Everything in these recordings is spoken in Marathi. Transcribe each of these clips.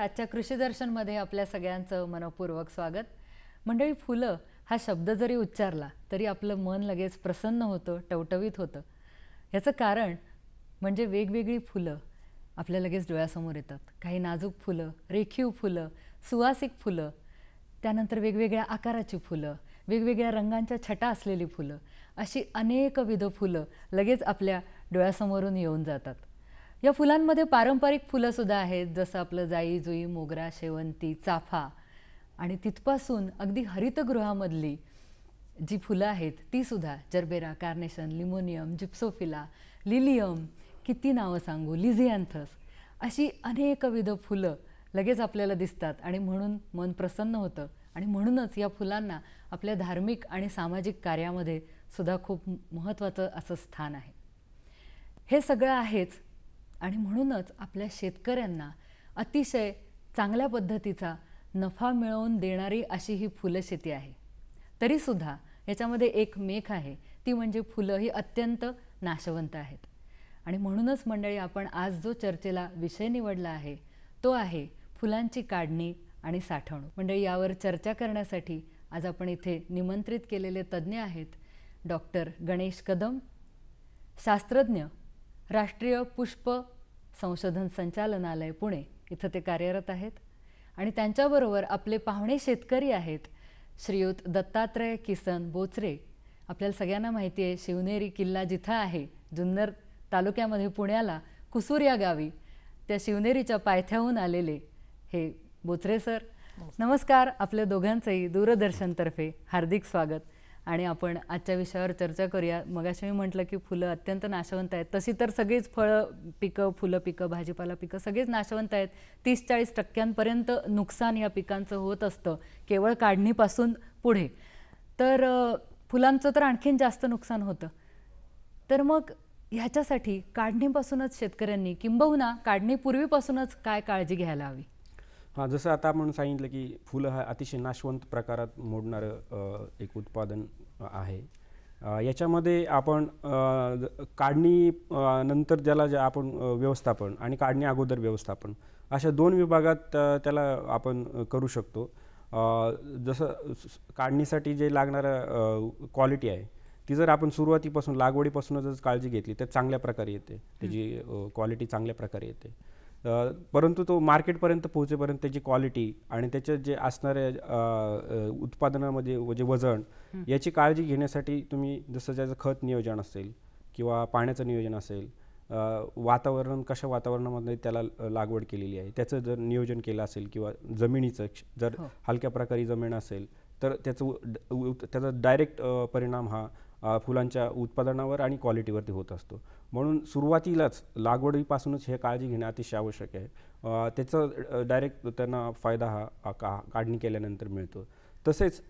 आजच्या कृषी दर्शनमध्ये आपल्या सगळ्यांचं मनपूर्वक स्वागत मंडळी फुलं हा शब्द जरी उच्चारला तरी आपलं मन लगेच प्रसन्न होतं टवटवीत होतं ह्याचं कारण म्हणजे वेगवेगळी फुलं आपल्या लगेच डोळ्यासमोर येतात काही नाजूक फुलं रेखीव फुलं सुवासिक फुलं त्यानंतर वेगवेगळ्या आकाराची फुलं वेगवेगळ्या रंगांच्या छटा असलेली फुलं अशी अनेकविध फुलं लगेच आपल्या डोळ्यासमोरून येऊन जातात या फुलांमध्ये पारंपरिक फुलंसुद्धा आहेत जसं आपलं जाई जुई मोगरा शेवंती चाफा आणि तिथपासून अगदी हरितगृहामधली जी फुलं आहेत तीसुद्धा gerbera carnation limonium gypsophila lilium किती नावं सांगू लिझियांथस अशी अनेकविध फुलं लगेच आपल्याला दिसतात आणि म्हणून मन प्रसन्न होतं आणि म्हणूनच या फुलांना आपल्या धार्मिक आणि सामाजिक कार्यामध्ये सुद्धा खूप महत्त्वाचं असं स्थान आहे हे सगळं आहेच आणि म्हणूनच आपल्या शेतकऱ्यांना अतिशय चांगल्या पद्धतीचा नफा मिळवून देणारी अशी ही शेती आहे तरीसुद्धा याच्यामध्ये एक मेख आहे ती म्हणजे फुलं ही अत्यंत नाशवंत आहेत आणि म्हणूनच मंडळी आपण आज जो चर्चेला विषय निवडला आहे तो आहे फुलांची काढणी आणि साठवणूक मंडळी यावर चर्चा करण्यासाठी आज आपण इथे निमंत्रित केलेले तज्ज्ञ आहेत डॉक्टर गणेश कदम शास्त्रज्ञ राष्ट्रीय पुष्प संशोधन संचालनालय पुणे इथं ते कार्यरत आहेत आणि त्यांच्याबरोबर आपले पाहुणे शेतकरी आहेत श्रीयुत दत्तात्रय किसन बोचरे आपल्याला सगळ्यांना माहिती आहे शिवनेरी किल्ला जिथं आहे जुन्नर तालुक्यामध्ये पुण्याला कुसूर या गावी त्या शिवनेरीच्या पायथ्याहून आलेले हे बोचरे सर नमस्कार आपल्या दोघांचंही दूरदर्शनतर्फे हार्दिक स्वागत आणि आपण आजच्या विषयावर चर्चा करूया मग मी म्हटलं की फुलं अत्यंत नाशवंत आहेत तशी तर सगळीच फळं पिकं फुलं पिकं भाजीपाला पिकं सगळीच नाशवंत आहेत तीस चाळीस टक्क्यांपर्यंत नुकसान या पिकांचं होत असतं केवळ काढणीपासून पुढे तर फुलांचं तर आणखीन जास्त नुकसान होतं तर मग ह्याच्यासाठी काढणीपासूनच शेतकऱ्यांनी किंबहुना काढणीपूर्वीपासूनच काय काळजी घ्यायला हवी हां जसं आता आपण सांगितलं की फुलं हा अतिशय नाशवंत प्रकारात मोडणारं एक उत्पादन आहे याच्यामध्ये आपण काढणी नंतर ज्याला ज्या आपण व्यवस्थापन आणि काढणी अगोदर व्यवस्थापन अशा दोन विभागात त्याला आपण करू शकतो जसं काढणीसाठी जे लागणारं क्वालिटी आहे ती जर आपण सुरुवातीपासून लागवडीपासूनच काळजी घेतली तर चांगल्या प्रकारे येते त्याची क्वालिटी चांगल्या प्रकारे येते परंतु तो मार्केटपर्यंत पोहोचेपर्यंत त्याची क्वालिटी आणि त्याचे जे असणारे उत्पादनामध्ये जे वजन याची काळजी घेण्यासाठी तुम्ही जसं ज्याचं खत नियोजन असेल किंवा पाण्याचं नियोजन असेल वातावरण कशा वातावरणामध्ये त्याला लागवड केलेली आहे त्याचं जर नियोजन केलं असेल किंवा जमिनीचं जर हो. हलक्या प्रकारे जमीन असेल तर त्याचं त्याचा डायरेक्ट परिणाम हा फुलांच्या उत्पादनावर आणि क्वालिटीवरती होत असतो म्हणून सुरुवातीलाच लागवडीपासूनच हे काळजी घेणं अतिशय आवश्यक आहे त्याचा डायरेक्ट त्यांना फायदा हा का काढणी केल्यानंतर मिळतो तसेच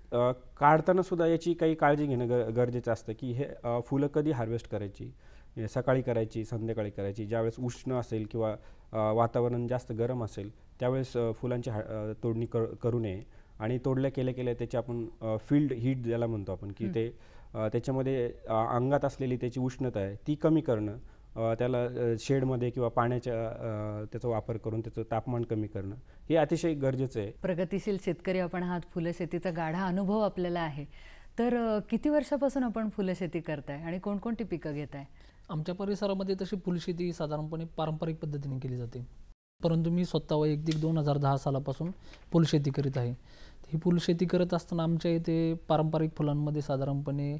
काढतानासुद्धा याची काही काळजी घेणं ग गरजेचं असतं की हे फुलं कधी हार्वेस्ट करायची सकाळी करायची संध्याकाळी करायची ज्यावेळेस उष्ण असेल किंवा वातावरण जास्त गरम असेल त्यावेळेस फुलांची तोडणी कर करू नये आणि तोडल्या केल्या केल्या त्याची आपण फील्ड हीट ज्याला म्हणतो आपण की ते त्याच्यामध्ये अंगात असलेली त्याची उष्णता आहे ती कमी करणं त्याला शेडमध्ये किंवा पाण्याच्या त्याचा वापर करून त्याचं तापमान कमी करणं हे अतिशय गरजेचं आहे प्रगतीशील शेतकरी आपण हा फुलं शेतीचा गाढा अनुभव आपल्याला आहे तर किती वर्षापासून आपण फुलं शेती करताय आणि कोणकोणती पिकं घेत आहे आमच्या परिसरामध्ये तशी फुलशेती साधारणपणे पारंपरिक पद्धतीने केली जाते परंतु मी स्वतः वैयक्तिक दोन हजार दहा सालापासून फुलशेती करीत आहे ही शेती करत असताना आमच्या इथे पारंपरिक फुलांमध्ये साधारणपणे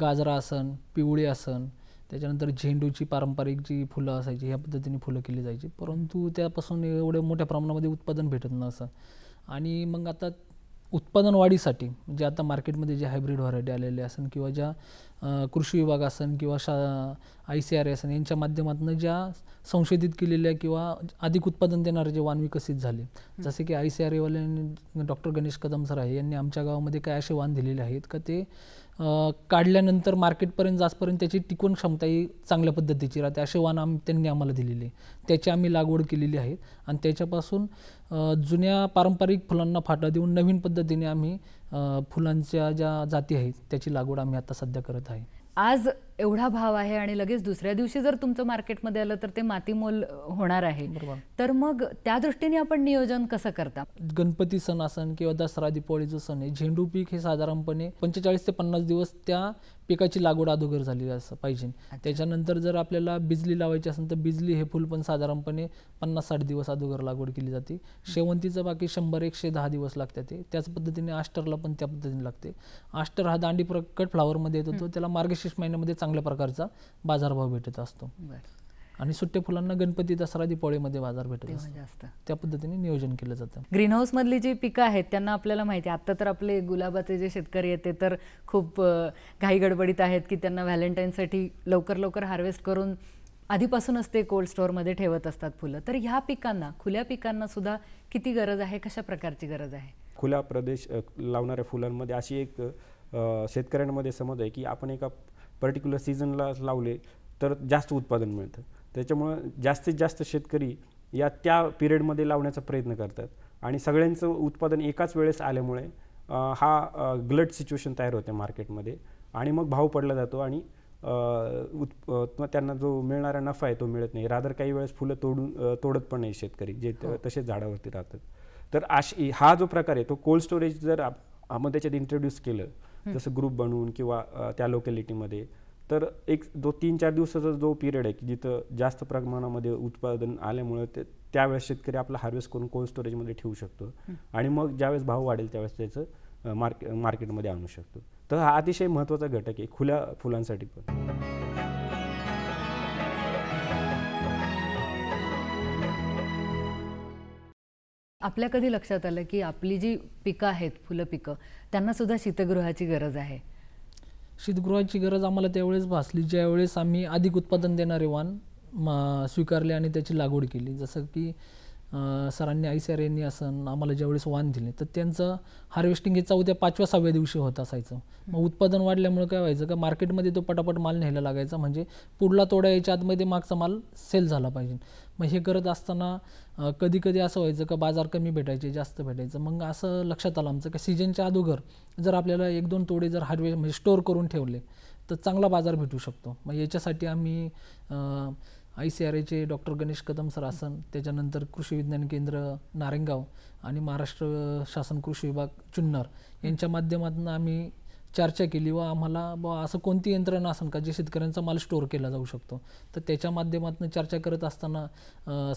गाजरा आसन पिवळी आसन त्याच्यानंतर झेंडूची पारंपरिक जी फुलं असायची ह्या पद्धतीने फुलं केली जायची परंतु त्यापासून एवढ्या मोठ्या प्रमाणामध्ये उत्पादन भेटत नसं आणि मग आता उत्पादन वाढीसाठी म्हणजे आता मार्केटमध्ये जे हायब्रिड व्हरायटी आलेले असन किंवा ज्या कृषी विभाग असन किंवा शा आय सी आर ए असेल यांच्या माध्यमातून ज्या संशोधित केलेल्या किंवा अधिक उत्पादन देणारे जे वाण विकसित झाले जसे की आय सी आर एवाल्यांनी e doctor Ganesh Kadam sir आहे यांनी आमच्या गावामध्ये काय असे वाण दिलेले आहेत का ते काढल्यानंतर मार्केटपर्यंत जास्तपर्यंत त्याची टिकवण क्षमता ही चांगल्या पद्धतीची राहते असे वाण आम त्यांनी आम्हाला दिलेले त्याची आम्ही लागवड केलेली आहे आणि त्याच्यापासून जुन्या पारंपरिक फुलांना फाटा देऊन नवीन पद्धतीने आम्ही फुलांच्या ज्या जाती आहेत त्याची लागवड आम्ही आता सध्या करत आहे आज एवढा भाव आहे आणि लगेच दुसऱ्या दिवशी जर तुमचं मार्केटमध्ये आलं तर ते मातीमोल होणार आहे तर मग त्या दृष्टीने आपण नियोजन कसं करता गणपती सण असन किंवा दसरा दिपाळीचं सण आहे झेंडू पीक हे साधारणपणे पंचेचाळीस ते पन्नास दिवस त्या पिकाची लागवड अधोगर झालेली असं पाहिजे त्याच्यानंतर जर आपल्याला बिजली लावायची असेल तर बिजली हे फुल पण साधारणपणे पन्नास साठ दिवस अधोगर लागवड केली जाते शेवंतीचं बाकी शंभर एकशे दहा दिवस लागतात ते त्याच पद्धतीने आष्टरला पण त्या पद्धतीने लागते आष्टर हा दांडी प्रकट फ्लावरमध्ये येत होतो त्याला मार्गशीर्ष महिन्यामध्ये चांगला चांगल्या प्रकारचा बाजारभाव भेटत असतो आणि सुट्ट्या फुलांना गणपती दसरा दिपावळीमध्ये बाजार भेटत असतात त्या पद्धतीने नियोजन केलं जातं ग्रीन हाऊस मधली जी पिकं आहेत त्यांना आपल्याला माहिती आहे आता तर आपले गुलाबाचे जे शेतकरी आहेत ते तर खूप घाई गडबडीत आहेत की त्यांना व्हॅलेंटाईनसाठी लवकर लवकर हार्वेस्ट करून आधीपासूनच ते कोल्ड स्टोअरमध्ये ठेवत असतात फुलं तर ह्या पिकांना खुल्या पिकांना सुद्धा किती गरज आहे कशा प्रकारची गरज आहे खुला प्रदेश लावणाऱ्या फुलांमध्ये अशी एक शेतकऱ्यांमध्ये समज आहे की आपण एका पर्टिक्युलर सीझनला लावले तर जास्त उत्पादन मिळतं त्याच्यामुळं जास्तीत जास्त शेतकरी या त्या पिरियडमध्ये लावण्याचा प्रयत्न करतात आणि सगळ्यांचं उत्पादन एकाच वेळेस आल्यामुळे हा ग्लट सिच्युएशन तयार होते मार्केटमध्ये आणि मग भाव पडला जातो आणि उत् त्यांना जो मिळणारा नफा आहे तो मिळत नाही रादर काही वेळेस फुलं तोडून तोडत पण नाही शेतकरी जे हो. तसेच झाडावरती राहतात तर अशी हा जो प्रकार आहे तो कोल्ड स्टोरेज जर आपण त्याच्यात इंट्रोड्यूस केलं जसं ग्रुप बनवून किंवा त्या लोकॅलिटीमध्ये तर एक दो तीन चार दिवसाचा जो पिरियड आहे की जिथं जास्त प्रमाणामध्ये उत्पादन आल्यामुळे ते त्यावेळेस शेतकरी आपला हार्वेस्ट करून कोल्ड स्टोरेजमध्ये ठेवू शकतो आणि मग ज्यावेळेस भाव वाढेल त्यावेळेस त्याचं मार्के मार्केटमध्ये आणू शकतो तर हा अतिशय महत्त्वाचा घटक आहे खुल्या फुलांसाठी पण आपल्या कधी लक्षात आलं की आपली जी पिकं आहेत फुलं पिकं त्यांना सुद्धा शीतगृहाची गरज आहे शीतगृहाची गरज आम्हाला त्यावेळेस भासली ज्यावेळेस आम्ही अधिक उत्पादन देणारे वाण स्वीकारले आणि त्याची लागवड केली जसं की सरांनी आई सर यांनी असं आम्हाला ज्यावेळेस वान दिले तर त्यांचं हार्वेस्टिंग हे चौथ्या पाचव्या सहाव्या दिवशी होत असायचं मग उत्पादन वाढल्यामुळे काय व्हायचं का मार्केटमध्ये तो पटापट माल न्यायला लागायचा म्हणजे पुढला तोडा याच्या आतमध्ये मागचा माल सेल झाला पाहिजे मग हे करत असताना कधी कधी असं व्हायचं का बाजार कमी भेटायचे जास्त भेटायचं मग असं लक्षात आलं आमचं का सीजनच्या अगोदर जर आपल्याला एक दोन तोडे जर हार्वे म्हणजे स्टोअर करून ठेवले तर चांगला बाजार भेटू शकतो मग याच्यासाठी आम्ही आय सी आर एचे डॉक्टर गणेश कदम सर आसन त्याच्यानंतर कृषी विज्ञान केंद्र नारेंगाव आणि महाराष्ट्र शासन कृषी विभाग चुन्नर यांच्या माध्यमातून आम्ही चर्चा केली व आम्हाला ब असं कोणती यंत्रणा असेल का जे शेतकऱ्यांचा माल स्टोअर केला जाऊ शकतो तर त्याच्या माध्यमातून चर्चा करत असताना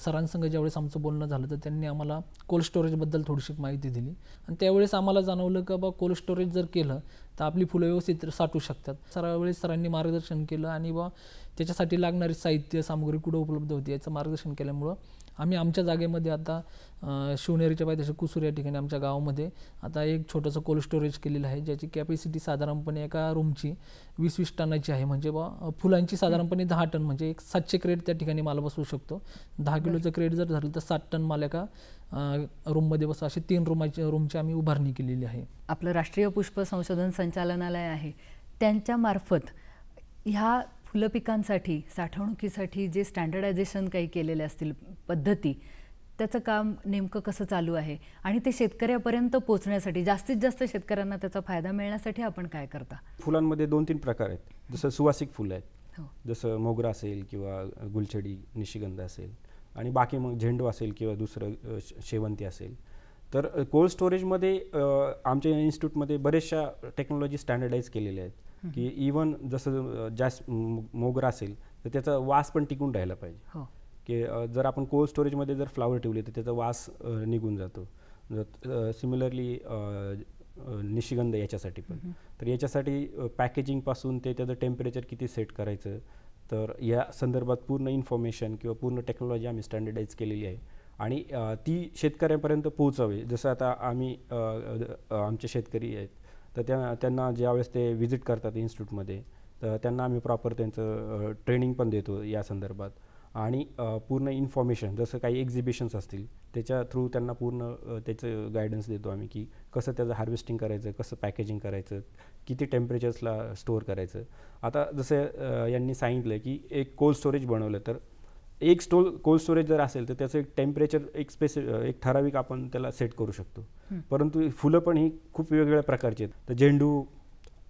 सरांसंग ज्यावेळेस आमचं बोलणं झालं तर त्यांनी आम्हाला कोल्ड स्टोरेजबद्दल थोडीशी माहिती दिली आणि त्यावेळेस आम्हाला जाणवलं का बा कोल्ड स्टोरेज जर केलं तर आपली फुलं व्यवस्थित साठू शकतात सरावेळी सरांनी मार्गदर्शन केलं आणि बा त्याच्यासाठी लागणारी साहित्य सामग्री कुठं उपलब्ध होती याचं मार्गदर्शन केल्यामुळं आम्ही आमच्या जागेमध्ये आता शिवनेरीच्या पायथ्याशी कुसूर या ठिकाणी आमच्या गावामध्ये आता एक छोटंसं कोल्ड स्टोरेज केलेलं आहे ज्याची कॅपॅसिटी साधारणपणे एका रूमची वीस वीस टनाची आहे म्हणजे बा फुलांची साधारणपणे दहा टन म्हणजे एक सातशे क्रेट त्या ठिकाणी माल बसवू शकतो दहा किलोचं क्रेट जर झालं तर सात टन माल एका रूममध्ये बसवा अशी तीन रूमाची रूमची आम्ही उभारणी केलेली आहे आपलं राष्ट्रीय पुष्प संशोधन संचालनालय आहे त्यांच्यामार्फत ह्या फुलं पिकांसाठी साठवणुकीसाठी जे स्टँडर्डायझेशन काही केलेले असतील पद्धती त्याचं काम नेमकं कसं चालू आहे आणि ते शेतकऱ्यापर्यंत पोहोचण्यासाठी जास्तीत जास्त शेतकऱ्यांना त्याचा फायदा मिळण्यासाठी आपण काय करता फुलांमध्ये दोन तीन प्रकार आहेत जसं सुवासिक फुलं आहेत हो. जसं मोगरा असेल किंवा गुलछडी निशिगंध असेल आणि बाकी मग झेंडू असेल किंवा दुसरं शेवंती असेल तर कोल्ड स्टोरेजमध्ये आमच्या इन्स्टिट्यूटमध्ये बरेचशा टेक्नॉलॉजी स्टँडर्डाईज केलेल्या आहेत की इवन जसं जास्त मोगरा असेल तर त्याचा वास पण टिकून राहिला पाहिजे हो. की जर आपण कोल्ड स्टोरेजमध्ये जर फ्लावर ठेवले तर त्याचा वास निघून जातो सिमिलरली निशिगंध याच्यासाठी पण तर याच्यासाठी पॅकेजिंगपासून ते त्याचं टेम्परेचर किती सेट करायचं तर या संदर्भात पूर्ण इन्फॉर्मेशन किंवा पूर्ण टेक्नॉलॉजी आम्ही स्टँडर्डाईज केलेली आहे आणि ती शेतकऱ्यांपर्यंत पोहोचावी जसं आता आम्ही आमचे शेतकरी आहेत तर त्या त्यांना ज्यावेळेस ते व्हिजिट करतात इन्स्टिट्यूटमध्ये तर त्यांना आम्ही प्रॉपर त्यांचं ट्रेनिंग पण देतो या संदर्भात आणि पूर्ण इन्फॉर्मेशन जसं काही एक्झिबिशन्स असतील त्याच्या थ्रू त्यांना पूर्ण त्याचं गायडन्स देतो आम्ही की कसं त्याचं हार्वेस्टिंग करायचं कसं पॅकेजिंग करायचं किती टेम्परेचर्सला स्टोअर करायचं आता जसं यांनी सांगितलं की एक कोल्ड स्टोरेज बनवलं तर एक स्टोल कोल्ड स्टोरेज जर असेल तर त्याचं एक टेम्परेचर एक स्पेस एक ठराविक आपण त्याला सेट करू शकतो परंतु फुलं पण ही खूप वेगवेगळ्या प्रकारची आहेत तर झेंडू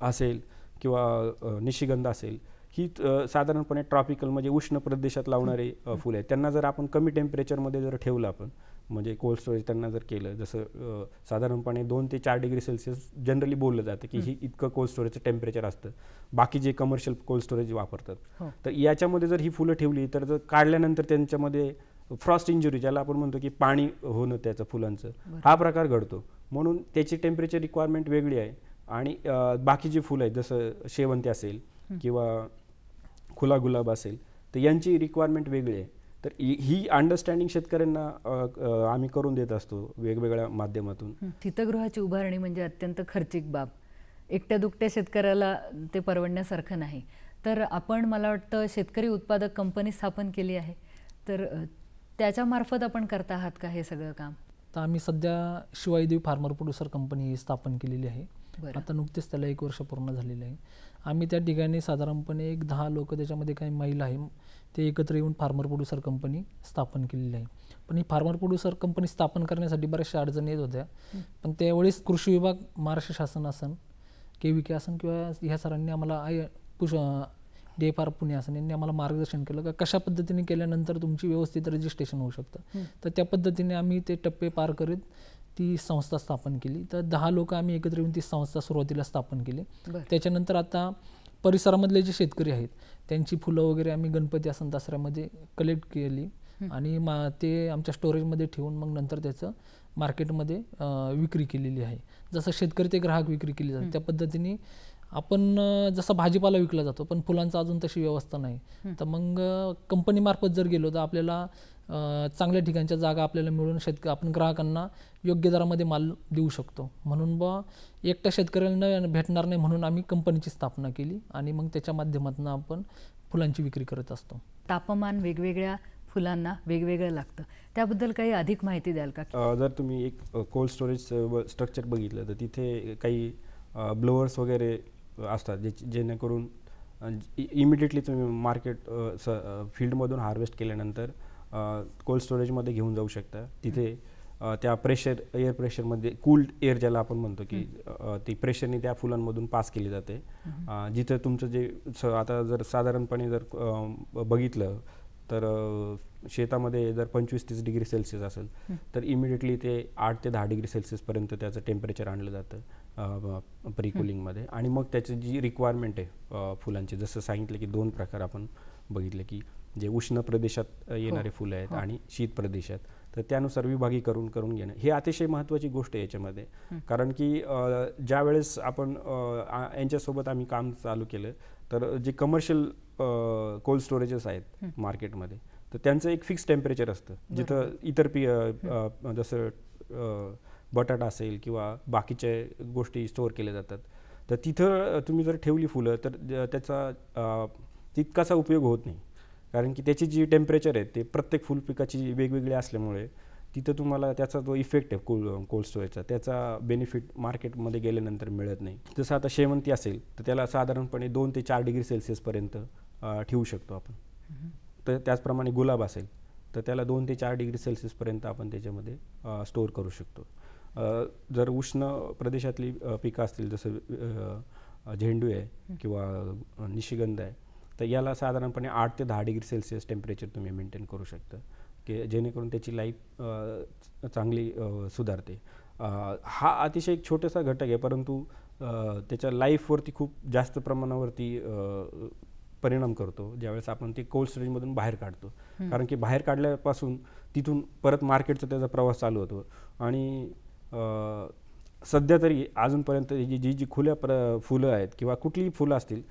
असेल किंवा निशिगंध असेल ही साधारणपणे ट्रॉपिकल म्हणजे उष्ण प्रदेशात लावणारे फुलं आहेत त्यांना जर आपण कमी टेम्परेचरमध्ये जर ठेवलं आपण म्हणजे कोल्ड स्टोरेज त्यांना जर केलं जसं साधारणपणे दोन ते चार डिग्री सेल्सिअस जनरली बोललं जातं की ही इतकं कोल्ड स्टोरेजचं टेम्परेचर असतं बाकी जे कमर्शियल कोल्ड स्टोरेज वापरतात हो. तर याच्यामध्ये जर ही फुलं ठेवली तर जर काढल्यानंतर त्यांच्यामध्ये फ्रॉस्ट इंजुरी ज्याला आपण म्हणतो की पाणी होणं त्याचं फुलांचं हा प्रकार घडतो म्हणून त्याची टेम्परेचर रिक्वायरमेंट वेगळी आहे आणि बाकी जी फुलं आहेत जसं शेवंती असेल किंवा खुला गुलाब असेल तर यांची रिक्वायरमेंट वेगळी आहे तर ही अंडरस्टँडिंग शेतकऱ्यांना आम्ही करून देत असतो वेगवेगळ्या माध्यमातून शीतगृहाची उभारणी म्हणजे अत्यंत खर्चिक बाब एकट्या दुकट्या शेतकऱ्याला ते परवडण्यासारखं नाही तर आपण मला वाटतं शेतकरी उत्पादक कंपनी स्थापन केली आहे तर त्याच्यामार्फत आपण करता आहात का हे सगळं काम तर आम्ही सध्या देवी फार्मर प्रोड्युसर कंपनी स्थापन केलेली आहे आता नुकतेच त्याला एक वर्ष पूर्ण झालेलं आहे आम्ही त्या ठिकाणी साधारणपणे एक दहा लोक त्याच्यामध्ये काही महिला आहे ते एकत्र येऊन फार्मर प्रोड्युसर कंपनी स्थापन केलेली आहे पण ही फार्मर प्रोड्युसर कंपनी स्थापन करण्यासाठी बऱ्याचशा अडचणी येत होत्या पण त्यावेळेस कृषी विभाग महाराष्ट्र शासन असन के व्ही के असन किंवा ह्या सरांनी आम्हाला आय पुष डी पुणे असन यांनी आम्हाला मार्गदर्शन केलं का कशा पद्धतीने केल्यानंतर तुमची व्यवस्थित रजिस्ट्रेशन होऊ शकतं तर त्या पद्धतीने आम्ही ते टप्पे पार करीत ती संस्था स्थापन केली तर दहा लोक आम्ही एकत्र येऊन ती संस्था सुरुवातीला स्थापन केली त्याच्यानंतर आता परिसरामधले जे शेतकरी आहेत त्यांची फुलं वगैरे आम्ही गणपती आसन दसऱ्यामध्ये कलेक्ट केली आणि मा ते आमच्या स्टोरेजमध्ये ठेवून मग नंतर त्याचं मार्केटमध्ये विक्री केलेली आहे जसं शेतकरी ते ग्राहक विक्री केली जाते त्या पद्धतीने आपण जसं भाजीपाला विकला जातो पण फुलांचा अजून तशी व्यवस्था नाही तर मग कंपनीमार्फत जर गेलो तर आपल्याला चांगल्या ठिकाणच्या जागा आपल्याला मिळून शेतक आपण ग्राहकांना योग्य दरामध्ये माल देऊ शकतो म्हणून बा एकट्या शेतकऱ्यांना भेटणार नाही म्हणून आम्ही कंपनीची स्थापना केली आणि मग त्याच्या माध्यमातून आपण फुलांची विक्री करत असतो तापमान वेगवेगळ्या फुलांना वेगवेगळं लागतं त्याबद्दल काही अधिक माहिती द्याल का जर तुम्ही एक कोल्ड स्टोरेज स्ट्रक्चर बघितलं तर तिथे काही ब्लोअर्स वगैरे असतात जे जेणेकरून इमिडिएटली तुम्ही मार्केट फील्डमधून हार्वेस्ट केल्यानंतर कोल्ड स्टोरेजमध्ये घेऊन जाऊ शकता तिथे त्या प्रेशर एअर प्रेशरमध्ये कूल्ड एअर ज्याला आपण म्हणतो की ती प्रेशरने त्या फुलांमधून पास केली जाते जिथं तुमचं जे आता जर साधारणपणे जर बघितलं तर शेतामध्ये जर पंचवीस तीस डिग्री सेल्सिअस असेल तर इमिडिएटली ते आठ ते दहा डिग्री सेल्सिअसपर्यंत त्याचं टेम्परेचर आणलं जातं प्री आणि मग त्याची जी रिक्वायरमेंट आहे फुलांची जसं सांगितलं की दोन प्रकार आपण बघितले की जे उष्ण प्रदेशात येणारे हो. फुलं आहेत हो. आणि शीत प्रदेशात तर त्यानुसार विभागी करून करून घेणं हे अतिशय महत्वाची गोष्ट आहे याच्यामध्ये कारण की ज्या वेळेस आपण यांच्यासोबत आम्ही काम चालू केलं तर जे कमर्शियल कोल्ड स्टोरेजेस आहेत मार्केटमध्ये तर त्यांचं एक फिक्स टेम्परेचर असतं जिथं इतर पी जसं बटाटा असेल किंवा बाकीच्या गोष्टी स्टोअर केल्या जातात तर तिथं तुम्ही जर ठेवली फुलं तर त्याचा तितकासा उपयोग होत नाही कारण की त्याची जी टेम्परेचर आहे ते प्रत्येक फुल पिकाची वेगवेगळी असल्यामुळे तिथं तुम्हाला त्याचा जो इफेक्ट आहे कोल्ड स्टोरेजचा त्याचा बेनिफिट मार्केटमध्ये गेल्यानंतर मिळत नाही जसं आता शेवंती असेल तर त्याला साधारणपणे दोन ते चार डिग्री सेल्सिअसपर्यंत ठेवू शकतो आपण तर त्याचप्रमाणे गुलाब असेल तर त्याला दोन ते चार डिग्री सेल्सिअसपर्यंत आपण त्याच्यामध्ये स्टोअर करू शकतो जर उष्ण प्रदेशातली पिकं असतील जसं झेंडू आहे किंवा निशिगंध आहे तर याला साधारणपणे आठ ते दहा डिग्री सेल्सिअस टेम्परेचर तुम्ही मेंटेन करू शकता की जेणेकरून त्याची लाईफ चांगली सुधारते हा अतिशय एक छोटासा घटक आहे परंतु त्याच्या लाईफवरती खूप जास्त प्रमाणावरती परिणाम करतो ज्यावेळेस आपण ते कोल्ड स्टोरेजमधून बाहेर काढतो कारण की बाहेर काढल्यापासून तिथून परत मार्केटचा त्याचा प्रवास चालू होतो आणि सध्या तरी अजूनपर्यंत जी जी जी खुल्या प्र फुलं आहेत किंवा कुठलीही फुलं असतील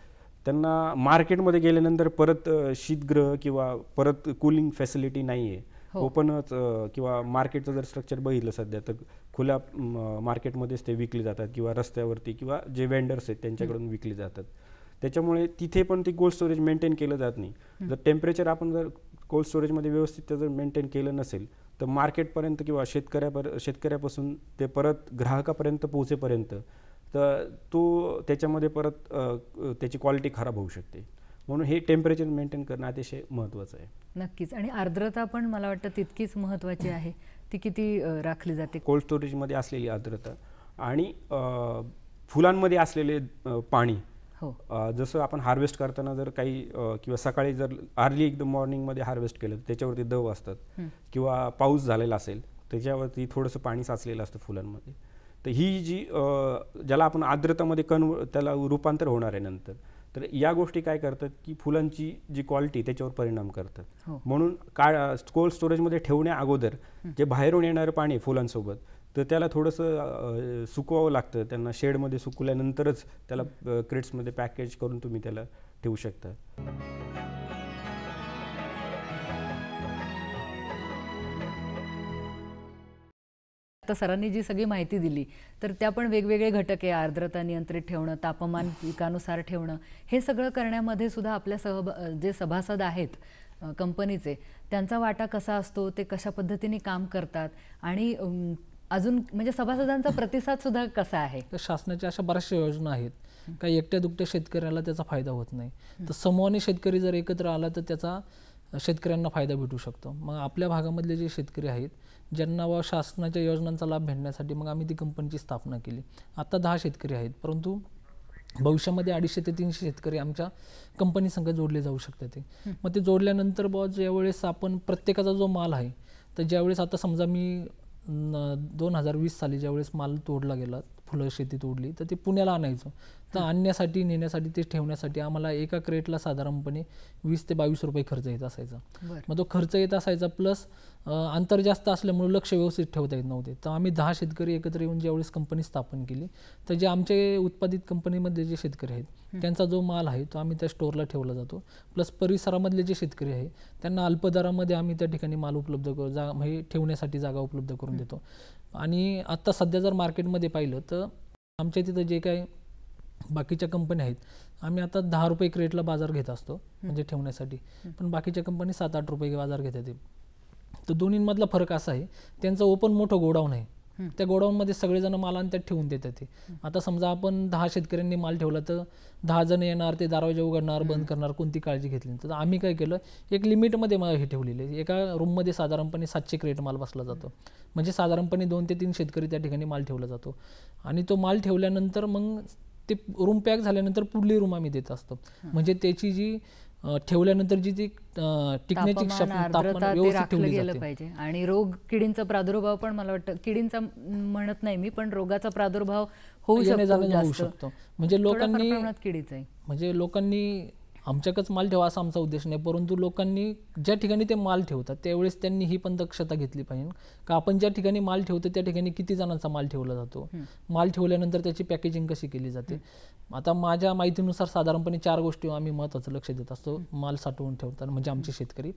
त्यांना मार्केटमध्ये गेल्यानंतर परत शीतगृह किंवा परत कुलिंग फॅसिलिटी नाही आहे ओपनच किंवा मार्केटचं जर स्ट्रक्चर बघितलं सध्या तर खुल्या मार्केटमध्येच ते विकले जातात किंवा रस्त्यावरती किंवा जे वेंडर्स आहेत त्यांच्याकडून विकले जातात त्याच्यामुळे तिथे पण ती कोल्ड स्टोरेज मेंटेन केलं जात नाही जर टेम्परेचर आपण जर कोल्ड स्टोरेजमध्ये व्यवस्थित जर मेंटेन केलं नसेल तर मार्केटपर्यंत किंवा शेतकऱ्यापर्यंत शेतकऱ्यापासून ते परत ग्राहकापर्यंत पोहोचेपर्यंत तर तो त्याच्यामध्ये परत त्याची क्वालिटी खराब होऊ शकते म्हणून हे टेम्परेचर मेंटेन करणं अतिशय महत्वाचं आहे नक्कीच आणि आर्द्रता पण मला वाटतं तितकीच महत्वाची आहे ती किती राखली जाते कोल्ड स्टोरेजमध्ये असलेली आर्द्रता आणि फुलांमध्ये असलेले पाणी हो जसं आपण हार्वेस्ट करताना जर काही किंवा सकाळी जर अर्ली एकदम मॉर्निंगमध्ये हार्वेस्ट केलं त्याच्यावरती दव असतात किंवा पाऊस झालेला असेल त्याच्यावरती थोडंसं पाणी साचलेलं असतं फुलांमध्ये तर ही जी ज्याला आपण आर्द्रतामध्ये कन त्याला रूपांतर होणार आहे नंतर तर या गोष्टी काय करतात की फुलांची जी क्वालिटी त्याच्यावर परिणाम करतात हो. म्हणून का कोल्ड स्टोरेजमध्ये ठेवण्या अगोदर जे बाहेरून येणारं पाणी फुलांसोबत तर त्याला थोडंसं सुकवावं लागतं त्यांना शेडमध्ये सुकवल्यानंतरच त्याला क्रेट्समध्ये पॅकेज करून तुम्ही त्याला ठेवू शकता आता सरांनी जी सगळी माहिती दिली तर त्या पण वेगवेगळे घटक आहे आर्द्रता नियंत्रित ठेवणं तापमान पिकानुसार ठेवणं हे सगळं करण्यामध्ये सुद्धा आपल्या सहभा जे सभासद आहेत कंपनीचे त्यांचा वाटा कसा असतो ते कशा पद्धतीने काम करतात आणि अजून म्हणजे सभासदांचा प्रतिसाद सुद्धा कसा आहे तर शासनाच्या अशा बऱ्याचशा योजना आहेत काही एकट्या दुकट्या शेतकऱ्याला त्याचा फायदा होत नाही तर समूहाने शेतकरी जर एकत्र आला तर त्याचा शेतकऱ्यांना फायदा भेटू शकतो मग आपल्या भागामधले जे शेतकरी आहेत ज्यांना व शासनाच्या योजनांचा लाभ भेटण्यासाठी मग आम्ही ती कंपनीची स्थापना केली आत्ता दहा शेतकरी आहेत परंतु भविष्यामध्ये अडीचशे ते तीनशे शेतकरी आमच्या कंपनीसंग जोडले जाऊ शकतात मग ते जोडल्यानंतर बॉ ज्यावेळेस आपण प्रत्येकाचा जो माल आहे तर ज्यावेळेस आता समजा मी दोन हजार वीस साली ज्यावेळेस माल तोडला गेला फुलं शेतीत ओढली तर ते पुण्याला आणायचो तर आणण्यासाठी नेण्यासाठी ते ठेवण्यासाठी आम्हाला एका क्रेटला साधारणपणे वीस ते बावीस रुपये खर्च येत असायचा मग तो खर्च येत असायचा प्लस अंतर जास्त असल्यामुळे लक्ष व्यवस्थित ठेवता येत नव्हते तर आम्ही दहा शेतकरी एकत्र येऊन ज्यावेळेस कंपनी स्थापन केली तर जे आमचे उत्पादित कंपनीमधले जे शेतकरी आहेत त्यांचा जो माल आहे तो आम्ही त्या स्टोअरला ठेवला जातो प्लस परिसरामधले जे शेतकरी आहे त्यांना अल्पदरामध्ये आम्ही त्या ठिकाणी माल उपलब्ध करू जा म्हणजे ठेवण्यासाठी जागा उपलब्ध करून देतो आणि आत्ता सध्या जर मार्केटमध्ये पाहिलं तर आमच्या तिथं जे काही बाकीच्या कंपन्या आहेत आम्ही आता दहा रुपये क्रेटला बाजार घेत असतो म्हणजे ठेवण्यासाठी पण बाकीच्या कंपनी सात आठ रुपये बाजार घेतात तर दोन्हींमधला फरक असा आहे त्यांचा ओपन मोठं गोडाऊन आहे त्या गोडाऊनमध्ये सगळेजण माल आणि त्यात ठेवून देतात ते आता समजा आपण दहा शेतकऱ्यांनी माल ठेवला तर दहा जण येणार ते दारवाजे उघडणार बंद करणार कोणती काळजी घेतली तर आम्ही काय केलं एक लिमिटमध्ये मला हे ठेवलेले एका रूममध्ये साधारणपणे सातशे क्रेट माल बसला जातो म्हणजे साधारणपणे दोन ते तीन शेतकरी त्या ठिकाणी माल ठेवला जातो आणि तो माल ठेवल्यानंतर मग ते रूम पॅक झाल्यानंतर पुढली रूम आम्ही देत असतो म्हणजे त्याची जी ठेवल्यानंतर जी ती टिकण्याची गेलं पाहिजे आणि रोग किडींचा प्रादुर्भाव पण मला वाटतं किडींचा म्हणत नाही मी पण रोगाचा प्रादुर्भाव होऊ शकतो म्हणजे लोकांनी म्हणजे लोकांनी आमच्याकच माल ठेवा असा आमचा उद्देश नाही परंतु लोकांनी ज्या ठिकाणी ते माल ठेवतात त्यावेळेस त्यांनी ही पण दक्षता घेतली पाहिजे का आपण ज्या ठिकाणी माल ठेवतो त्या ठिकाणी किती जणांचा माल ठेवला जातो माल ठेवल्यानंतर त्याची पॅकेजिंग कशी केली जाते आता माझ्या माहितीनुसार साधारणपणे चार गोष्टी आम्ही महत्वाचं लक्ष देत असतो माल साठवून ठेवतात म्हणजे आमचे शेतकरी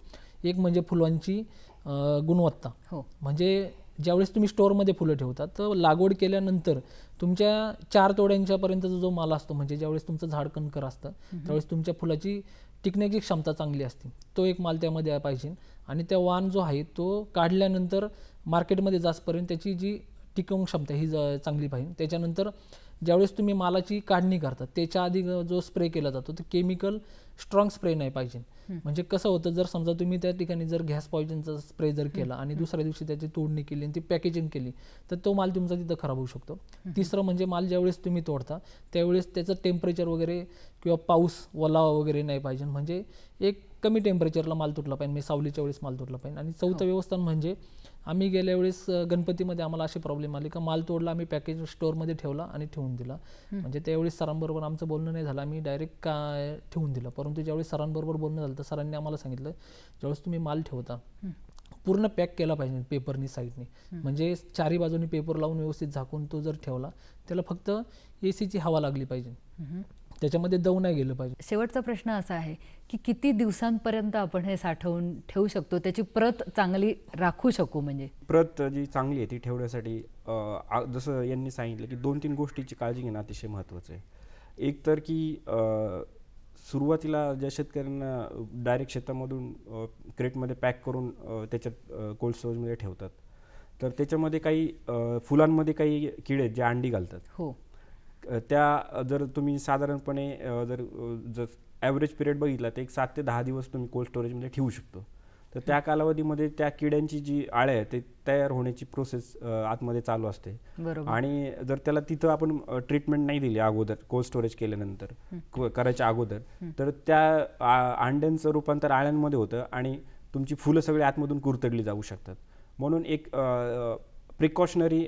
एक म्हणजे फुलांची गुणवत्ता हो. म्हणजे ज्यावेळेस तुम्ही स्टोअरमध्ये फुलं ठेवता तर लागवड केल्यानंतर तुमच्या चार तोड्यांच्यापर्यंतचा जो माल असतो म्हणजे ज्यावेळेस तुमचं झाड कणकर असतं त्यावेळेस तुमच्या फुलाची टिकण्याची क्षमता चांगली असते तो एक माल त्यामध्ये पाहिजे आणि त्या वाण जो आहे तो काढल्यानंतर मार्केटमध्ये जास्तपर्यंत त्याची जी टिकवून क्षमता ही चांगली पाहिजे त्याच्यानंतर ज्यावेळेस तुम्ही मालाची काढणी करता त्याच्या आधी जो स्प्रे केला जातो तो केमिकल स्ट्रॉंग स्प्रे नाही पाहिजे म्हणजे कसं होतं जर समजा तुम्ही त्या ठिकाणी जर गॅस पॉइजनचा स्प्रे जर केला आणि दुसऱ्या दिवशी त्याची तोडणी केली आणि ती पॅकेजिंग केली तर तो माल तुमचा तिथं खराब होऊ शकतो तिसरं म्हणजे माल ज्यावेळेस तुम्ही तोडता त्यावेळेस त्याचं टेम्परेचर वगैरे किंवा पाऊस ओलावा वगैरे नाही पाहिजे म्हणजे एक कमी टेम्परेचरला माल तुटला पाहिजे मी सावलीच्या वेळेस माल तुटला पाहिजे आणि चौथं हो. व्यवस्थान म्हणजे आम्ही गेल्या वेळेस गणपतीमध्ये आम्हाला असे प्रॉब्लेम आले का माल तोडला आम्ही पॅकेज स्टोअरमध्ये ठेवला आणि ठेवून दिला म्हणजे त्यावेळेस सरांबरोबर आमचं बोलणं नाही झालं आम्ही डायरेक्ट का ठेवून दिलं परंतु ज्यावेळेस सरांबरोबर बोलणं झालं तर सरांनी आम्हाला सांगितलं ज्यावेळेस तुम्ही माल ठेवता पूर्ण पॅक केला पाहिजे पेपरनी साईडनी म्हणजे चारही बाजूनी पेपर लावून व्यवस्थित झाकून तो जर ठेवला त्याला फक्त एसीची हवा लागली पाहिजे त्याच्यामध्ये दौ नाही गेलं पाहिजे शेवटचा प्रश्न असा आहे की किती दिवसांपर्यंत आपण हे साठवून ठेवू शकतो त्याची प्रत चांगली राखू शकू म्हणजे प्रत जी चांगली आहे ती ठेवण्यासाठी जसं यांनी सांगितलं की दोन तीन गोष्टीची काळजी घेणं अतिशय महत्वाचं आहे एक तर की सुरुवातीला ज्या शेतकऱ्यांना डायरेक्ट शेतामधून क्रेटमध्ये पॅक करून त्याच्यात कोल्ड स्टोरेजमध्ये ठेवतात तर त्याच्यामध्ये काही फुलांमध्ये काही किडे जे अंडी घालतात हो त्या जर तुम्ही साधारणपणे जर जर ॲव्हरेज पिरियड बघितला तर एक सात ते दहा दिवस तुम्ही कोल्ड स्टोरेजमध्ये ठेवू शकतो तर त्या कालावधीमध्ये त्या किड्यांची जी आळ्या आहे ते तयार होण्याची प्रोसेस आतमध्ये चालू असते आणि जर त्याला तिथं आपण ट्रीटमेंट नाही दिली अगोदर कोल्ड स्टोरेज केल्यानंतर करायच्या अगोदर तर त्या अंड्यांचं रूपांतर आळ्यांमध्ये होतं आणि तुमची फुलं सगळी आतमधून कुरतडली जाऊ शकतात म्हणून एक प्रिकॉशनरी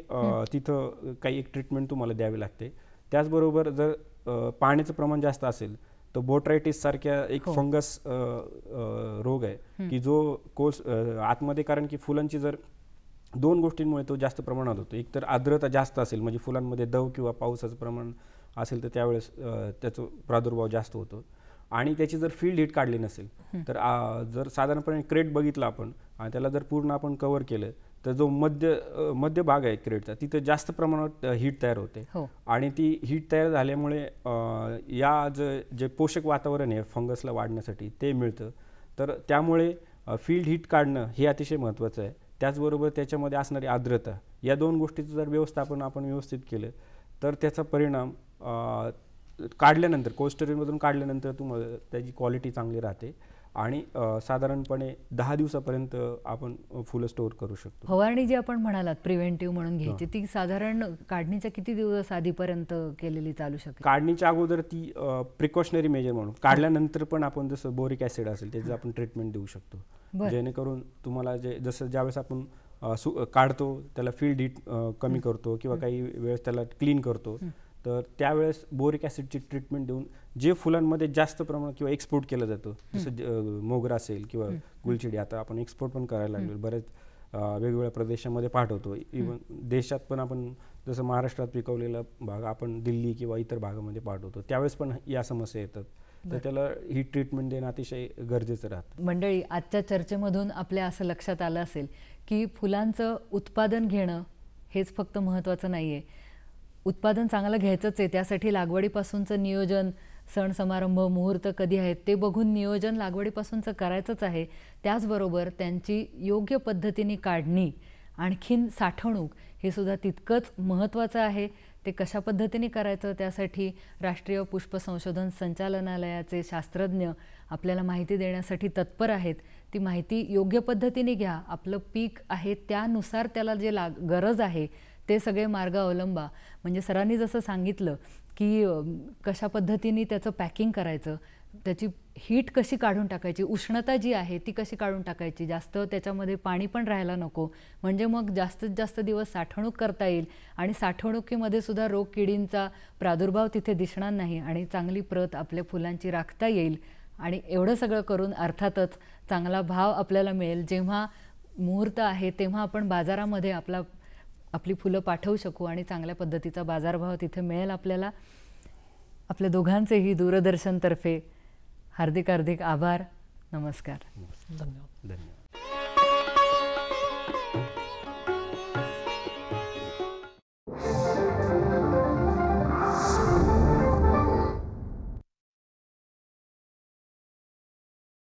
तिथं काही एक ट्रीटमेंट तुम्हाला द्यावी लागते त्याचबरोबर जर पाण्याचं प्रमाण जास्त असेल तर बोट्रायटिस सारख्या एक फंगस हो. रोग आहे की जो कोस आतमध्ये कारण की फुलांची जर दोन गोष्टींमुळे तो जास्त प्रमाणात होतो एक तर आर्द्रता जास्त असेल म्हणजे फुलांमध्ये दव किंवा पावसाचं प्रमाण असेल तर त्यावेळेस त्याचा प्रादुर्भाव जास्त होतो आणि त्याची जर फील्ड हिट काढली नसेल तर जर साधारणपणे क्रेट बघितलं आपण आणि त्याला जर पूर्ण आपण कव्हर केलं तर जो मध्य मध्य भाग आहे क्रेडचा तिथं जास्त प्रमाणात हीट तयार होते हो. आणि ती हीट तयार झाल्यामुळे या जे जे पोषक वातावरण आहे फंगसला वाढण्यासाठी ते मिळतं तर त्यामुळे फील्ड हीट काढणं हे अतिशय महत्त्वाचं आहे त्याचबरोबर त्याच्यामध्ये असणारी आर्द्रता या दोन गोष्टीचं जर व्यवस्थापन आपण व्यवस्थित केलं तर त्याचा परिणाम काढल्यानंतर कोल्ड स्टोरेजमधून काढल्यानंतर तुम्हाला त्याची क्वालिटी चांगली राहते आणि साधारणपणे दहा दिवसापर्यंत आपण फुलं स्टोअर करू शकतो फवारणी जी आपण म्हणालात प्रिव्हेंटिव्ह म्हणून घ्यायची ती साधारण काढणीच्या किती दिवस आधीपर्यंत केलेली चालू शकते काढणीच्या अगोदर ती प्रिकॉशनरी मेजर म्हणून काढल्यानंतर पण आपण जसं बोरिक ऍसिड असेल त्याचं आपण ट्रीटमेंट देऊ शकतो जेणेकरून तुम्हाला जे जसं ज्यावेळेस आपण काढतो त्याला फील्ड हिट कमी करतो किंवा काही वेळेस त्याला क्लीन करतो तर त्यावेळेस बोरिक ऍसिडची ट्रीटमेंट देऊन जे फुलांमध्ये जास्त प्रमाणात किंवा एक्सपोर्ट केलं जातं जसं मोगरा असेल किंवा गुलचिडी आता आपण एक्सपोर्ट पण करायला लागलो बऱ्याच वेगवेगळ्या प्रदेशामध्ये पाठवतो इवन देशात पण आपण जसं महाराष्ट्रात पिकवलेला भाग आपण दिल्ली किंवा इतर भागामध्ये पाठवतो त्यावेळेस पण या समस्या येतात तर त्याला ही ट्रीटमेंट देणं अतिशय गरजेचं राहतं मंडळी आजच्या चर्चेमधून आपल्या असं लक्षात आलं असेल की फुलांचं उत्पादन घेणं हेच फक्त महत्वाचं नाही उत्पादन चांगलं घ्यायचंच आहे त्यासाठी लागवडीपासूनचं नियोजन सण समारंभ मुहूर्त कधी आहेत ते बघून नियोजन लागवडीपासूनचं करायचंच आहे त्याचबरोबर त्यांची योग्य पद्धतीने काढणी आणखीन साठवणूक हे सुद्धा तितकंच महत्त्वाचं आहे ते कशा पद्धतीने करायचं त्यासाठी राष्ट्रीय पुष्प संशोधन संचालनालयाचे शास्त्रज्ञ आपल्याला माहिती देण्यासाठी तत्पर आहेत ती माहिती योग्य पद्धतीने घ्या आपलं पीक आहे त्यानुसार त्याला जे लाग गरज आहे ते सगळे मार्ग अवलंबा म्हणजे सरांनी जसं सांगितलं की कशा पद्धतीने त्याचं पॅकिंग करायचं त्याची हीट कशी काढून टाकायची उष्णता जी आहे ती कशी काढून टाकायची जास्त त्याच्यामध्ये पाणी पण राहायला नको म्हणजे मग जास्तीत जास्त दिवस साठवणूक करता येईल आणि साठवणुकीमध्ये सुद्धा रोग किडींचा प्रादुर्भाव तिथे दिसणार नाही आणि चांगली प्रत आपल्या फुलांची राखता येईल आणि एवढं सगळं करून अर्थातच चांगला भाव आपल्याला मिळेल जेव्हा मुहूर्त आहे तेव्हा आपण बाजारामध्ये आपला आपली फुलं पाठवू शकू आणि चांगल्या पद्धतीचा बाजारभाव तिथे मिळेल आपल्याला आपल्या दोघांचेही दूरदर्शनतर्फे हार्दिक हार्दिक आभार नमस्कार धन्यवाद धन्यवाद